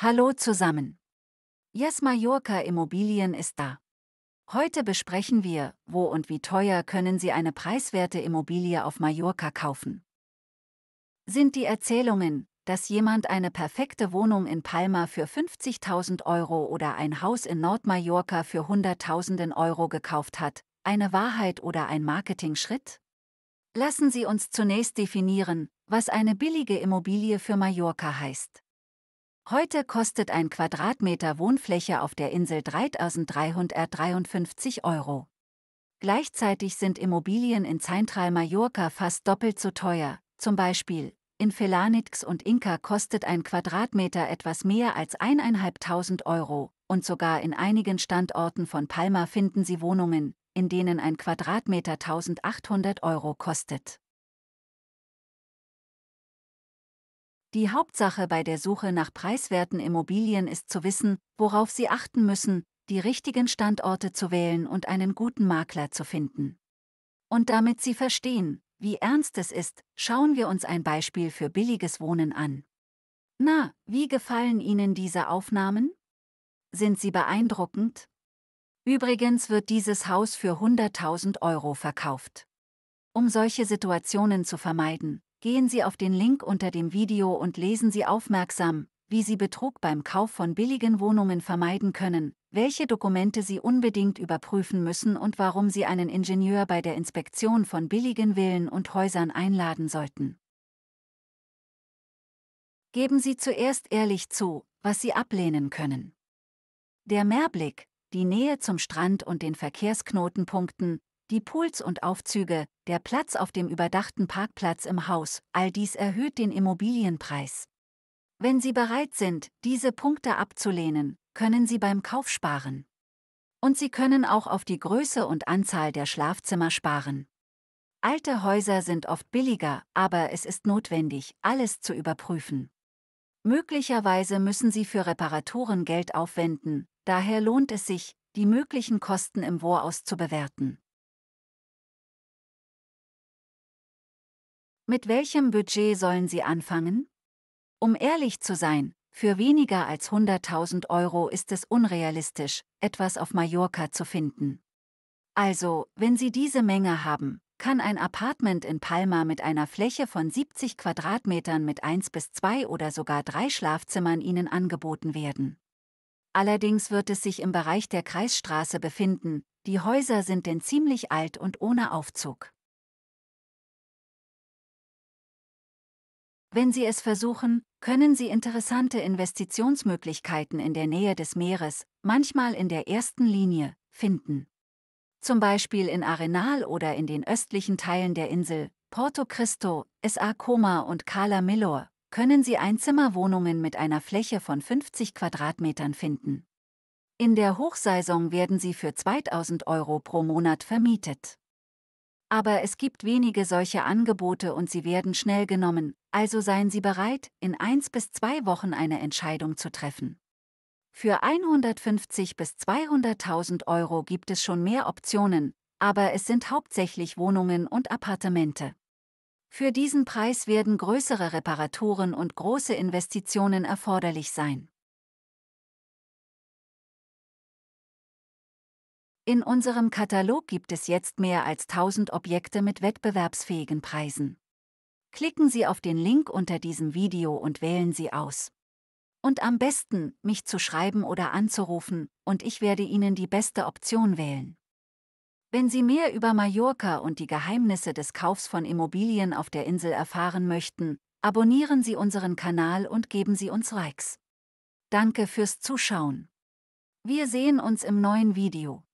Hallo zusammen. Yes Mallorca Immobilien ist da. Heute besprechen wir, wo und wie teuer können Sie eine preiswerte Immobilie auf Mallorca kaufen. Sind die Erzählungen, dass jemand eine perfekte Wohnung in Palma für 50.000 Euro oder ein Haus in Nordmallorca für Hunderttausenden Euro gekauft hat, eine Wahrheit oder ein Marketingschritt? Lassen Sie uns zunächst definieren, was eine billige Immobilie für Mallorca heißt. Heute kostet ein Quadratmeter Wohnfläche auf der Insel 3.353 Euro. Gleichzeitig sind Immobilien in Zentral Mallorca fast doppelt so teuer, zum Beispiel in Felanix und Inka kostet ein Quadratmeter etwas mehr als 1.500 Euro, und sogar in einigen Standorten von Palma finden Sie Wohnungen, in denen ein Quadratmeter 1.800 Euro kostet. Die Hauptsache bei der Suche nach preiswerten Immobilien ist zu wissen, worauf Sie achten müssen, die richtigen Standorte zu wählen und einen guten Makler zu finden. Und damit Sie verstehen, wie ernst es ist, schauen wir uns ein Beispiel für billiges Wohnen an. Na, wie gefallen Ihnen diese Aufnahmen? Sind sie beeindruckend? Übrigens wird dieses Haus für 100.000 Euro verkauft. Um solche Situationen zu vermeiden, Gehen Sie auf den Link unter dem Video und lesen Sie aufmerksam, wie Sie Betrug beim Kauf von billigen Wohnungen vermeiden können, welche Dokumente Sie unbedingt überprüfen müssen und warum Sie einen Ingenieur bei der Inspektion von billigen Villen und Häusern einladen sollten. Geben Sie zuerst ehrlich zu, was Sie ablehnen können. Der Mehrblick, die Nähe zum Strand und den Verkehrsknotenpunkten, die Pools und Aufzüge, der Platz auf dem überdachten Parkplatz im Haus, all dies erhöht den Immobilienpreis. Wenn Sie bereit sind, diese Punkte abzulehnen, können Sie beim Kauf sparen. Und Sie können auch auf die Größe und Anzahl der Schlafzimmer sparen. Alte Häuser sind oft billiger, aber es ist notwendig, alles zu überprüfen. Möglicherweise müssen Sie für Reparaturen Geld aufwenden, daher lohnt es sich, die möglichen Kosten im Voraus zu bewerten. Mit welchem Budget sollen Sie anfangen? Um ehrlich zu sein, für weniger als 100.000 Euro ist es unrealistisch, etwas auf Mallorca zu finden. Also, wenn Sie diese Menge haben, kann ein Apartment in Palma mit einer Fläche von 70 Quadratmetern mit 1 bis 2 oder sogar 3 Schlafzimmern Ihnen angeboten werden. Allerdings wird es sich im Bereich der Kreisstraße befinden, die Häuser sind denn ziemlich alt und ohne Aufzug. Wenn Sie es versuchen, können Sie interessante Investitionsmöglichkeiten in der Nähe des Meeres, manchmal in der ersten Linie, finden. Zum Beispiel in Arenal oder in den östlichen Teilen der Insel, Porto Cristo, Sa Coma und Cala Millor, können Sie Einzimmerwohnungen mit einer Fläche von 50 Quadratmetern finden. In der Hochsaison werden sie für 2000 Euro pro Monat vermietet aber es gibt wenige solche Angebote und sie werden schnell genommen, also seien Sie bereit, in eins bis zwei Wochen eine Entscheidung zu treffen. Für 150 bis 200.000 Euro gibt es schon mehr Optionen, aber es sind hauptsächlich Wohnungen und Appartemente. Für diesen Preis werden größere Reparaturen und große Investitionen erforderlich sein. In unserem Katalog gibt es jetzt mehr als 1000 Objekte mit wettbewerbsfähigen Preisen. Klicken Sie auf den Link unter diesem Video und wählen Sie aus. Und am besten, mich zu schreiben oder anzurufen, und ich werde Ihnen die beste Option wählen. Wenn Sie mehr über Mallorca und die Geheimnisse des Kaufs von Immobilien auf der Insel erfahren möchten, abonnieren Sie unseren Kanal und geben Sie uns Likes. Danke fürs Zuschauen. Wir sehen uns im neuen Video.